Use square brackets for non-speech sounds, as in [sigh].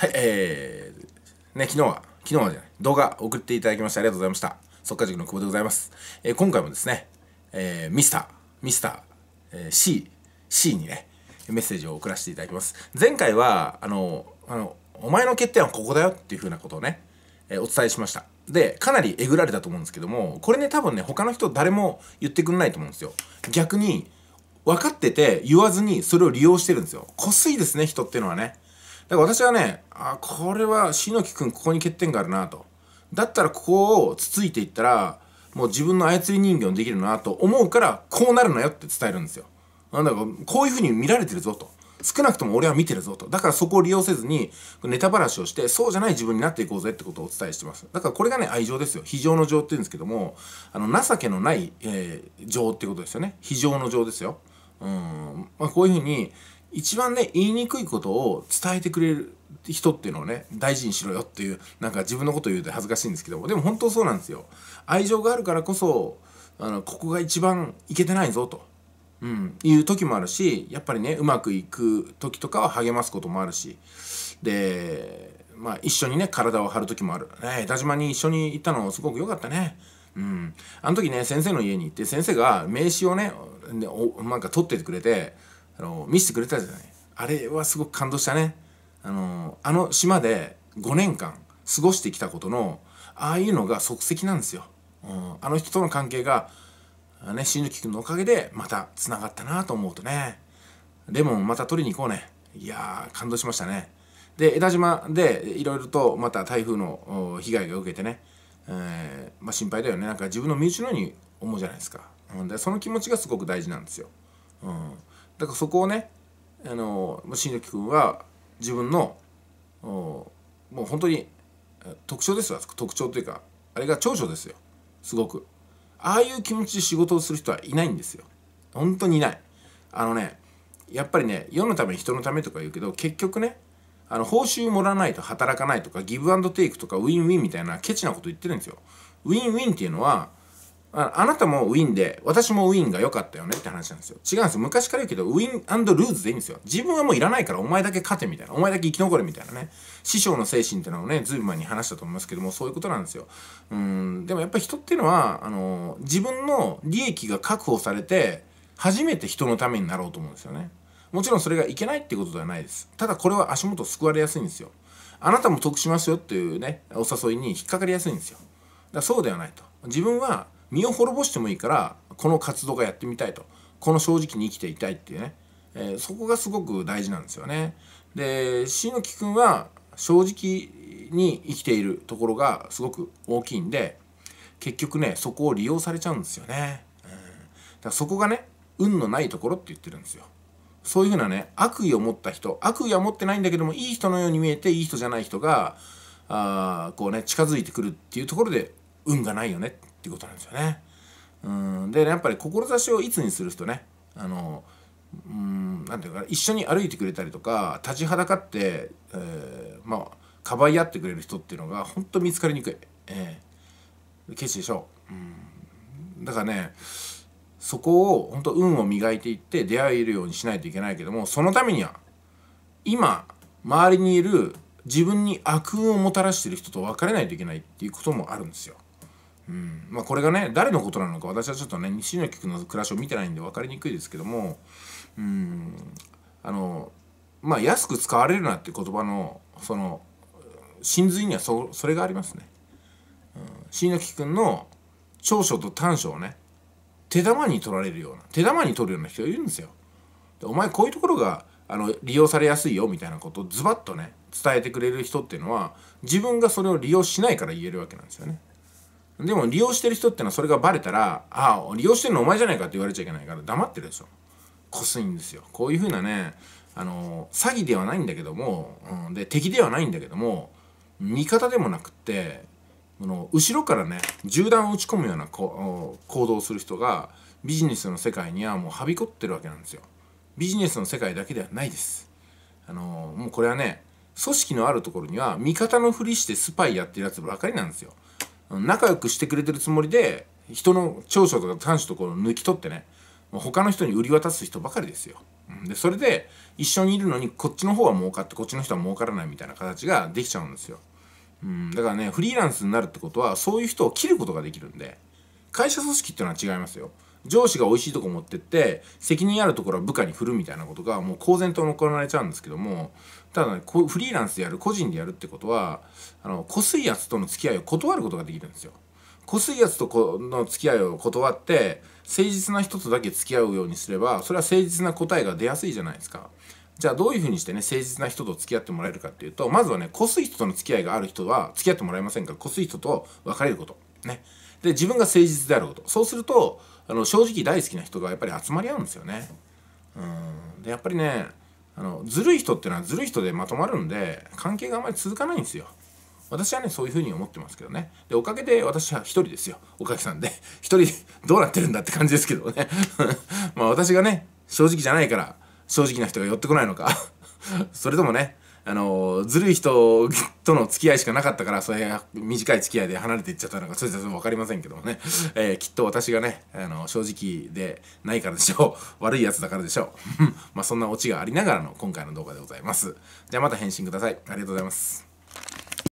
はい、えー、ね、昨日は、昨日はじゃない、動画送っていただきましてありがとうございました。速稼塾の久保でございます。えー、今回もですね、えー、ミスター、ミスター、えー、C、C にね、メッセージを送らせていただきます。前回は、あの、あの、お前の欠点はここだよっていうふうなことをね、えー、お伝えしました。で、かなりえぐられたと思うんですけども、これね、多分ね、他の人誰も言ってくんないと思うんですよ。逆に、分かってて言わずにそれを利用してるんですよ。こすいですね、人っていうのはね。だから私はね、あ、これは篠木んここに欠点があるなと。だったらここをつついていったら、もう自分の操り人形にできるなと思うから、こうなるなよって伝えるんですよ。なんだか、こういうふうに見られてるぞと。少なくとも俺は見てるぞと。だからそこを利用せずに、ネタばらしをして、そうじゃない自分になっていこうぜってことをお伝えしてます。だからこれがね、愛情ですよ。非情の情って言うんですけども、あの、情けのない、えー、情ってことですよね。非情の情ですよ。うん。まあ、こういうふうに、一番ね言いにくいことを伝えてくれる人っていうのをね大事にしろよっていうなんか自分のこと言うと恥ずかしいんですけどでも本当そうなんですよ愛情があるからこそあのここが一番いけてないぞと、うん、いう時もあるしやっぱりねうまくいく時とかは励ますこともあるしでまあ一緒にね体を張る時もある「ねえ田島に一緒に行ったのすごく良かったね」うん、あの時ね先生の家に行って先生が名刺をねなんか取っててくれてあの見せてくれたじゃないあれはすごく感動したねあのあの島で5年間過ごしてきたことのああいうのが即席なんですよ、うん、あの人との関係がね新木君のおかげでまたつながったなと思うとねレモンまた取りに行こうねいや感動しましたねで江田島でいろいろとまた台風の被害が受けてね、えー、まあ、心配だよねなんか自分の身内のように思うじゃないですか、うん、でその気持ちがすごく大事なんですよ、うん、だからそこをねあの新崎君は自分のもう本当に特徴ですわ特徴というかあれが長所ですよすごくああいう気持ちで仕事をする人はいないんですよ本当にいないあのねやっぱりね世のため人のためとか言うけど結局ねあの報酬もらわないと働かないとかギブアンドテイクとかウィンウィンみたいなケチなこと言ってるんですよウィンウィンっていうのはああなたもウィンで、私もウィンが良かったよねって話なんですよ。違うんですよ。昔から言うけど、ウィンルーズでいいんですよ。自分はもういらないから、お前だけ勝てみたいな。お前だけ生き残れみたいなね。師匠の精神ってのをね、ずいぶん前に話したと思いますけども、そういうことなんですよ。うん。でもやっぱり人っていうのは、あの、自分の利益が確保されて、初めて人のためになろうと思うんですよね。もちろんそれがいけないってことではないです。ただこれは足元救われやすいんですよ。あなたも得しますよっていうね、お誘いに引っかかりやすいんですよ。だそうではないと。自分は身を滅ぼしてもいいからこの活動がやってみたいとこの正直に生きていたいっていうね、えー、そこがすごく大事なんですよね。で椎木君は正直に生きているところがすごく大きいんで結局ねそこを利用されちゃうんですよね。うん、だからそこがね運のないところって言ってるんですよ。そういうふうなね悪意を持った人悪意は持ってないんだけどもいい人のように見えていい人じゃない人があこうね近づいてくるっていうところで運がないよねっていうことなんですよね。うんで、ね、やっぱり志をいつにする人ねあのうんなんていうか一緒に歩いてくれたりとか立ちはだかって、えー、まあかばい合ってくれる人っていうのが本当見つかりにくい、えー、ケチでしょう、うん、だからねそこを本当運を磨いていって出会えるようにしないといけないけどもそのためには今周りにいる自分に悪運をもたらしてる人と別れないといけないっていうこともあるんですよ。うんまあ、これがね誰のことなのか私はちょっとね西野君の暮らしを見てないんで分かりにくいですけどもうんあのまあ安く使われるなって言葉のその真髄にはそそれがありますね。うん、新君の長所と短所をね手玉に取られるような手玉に取るような人がいるんですよ。でお前こういうところがあの利用されやすいよみたいなことをズバッとね伝えてくれる人っていうのは自分がそれを利用しないから言えるわけなんですよね。でも利用してる人ってのはそれがバレたら、ああ、利用してるのお前じゃないかって言われちゃいけないから黙ってるでしょ。こすいんですよ。こういう風なね、あの、詐欺ではないんだけども、うん、で、敵ではないんだけども、味方でもなくって、この後ろからね、銃弾を打ち込むようなこ行動をする人が、ビジネスの世界にはもうはびこってるわけなんですよ。ビジネスの世界だけではないです。あの、もうこれはね、組織のあるところには味方のふりしてスパイやってるやつばかりなんですよ。仲良くしてくれてるつもりで人の長所とか短所とかを抜き取ってね他の人に売り渡す人ばかりですよ。でそれで一緒にいるのにこっちの方は儲かってこっちの人は儲からないみたいな形ができちゃうんですよ。うん、だからねフリーランスになるってことはそういう人を切ることができるんで会社組織っていうのは違いますよ。上司が美味しいとこ持ってって責任あるところは部下に振るみたいなことがもう公然と行われちゃうんですけどもただ、ね、フリーランスでやる個人でやるってことはあの濃すいやつとの付き合いを断ることができるんですよ。濃すいやつとこの付き合いを断って誠実な人とだけ付き合うようにすればそれは誠実な答えが出やすいじゃないですか。じゃあどういうふうにしてね誠実な人と付き合ってもらえるかっていうとまずはね濃すい人との付き合いがある人は付き合ってもらえませんから濃すい人と別れることねで自分が誠実であることそうするとあの正直大好きな人がやっぱり集まり合うんですよね。うんでやっぱりねあのずるい人ってのはずるい人でまとまるんで関係があまり続かないんですよ。私はねそういうふうに思ってますけどねでおかげで私は一人ですよおかげさんで一人どうなってるんだって感じですけどね [laughs] まあ私がね正直じゃないから正直な人が寄ってこないのか [laughs] それともねあのずるい人 [laughs] との付き合いしかなかったからそれ短い付き合いで離れていっちゃったのかそれじゃ分かりませんけどもね、えー、きっと私がねあの正直でないからでしょう [laughs] 悪いやつだからでしょう [laughs] まあそんなオチがありながらの今回の動画でございますじゃあまた返信くださいありがとうございます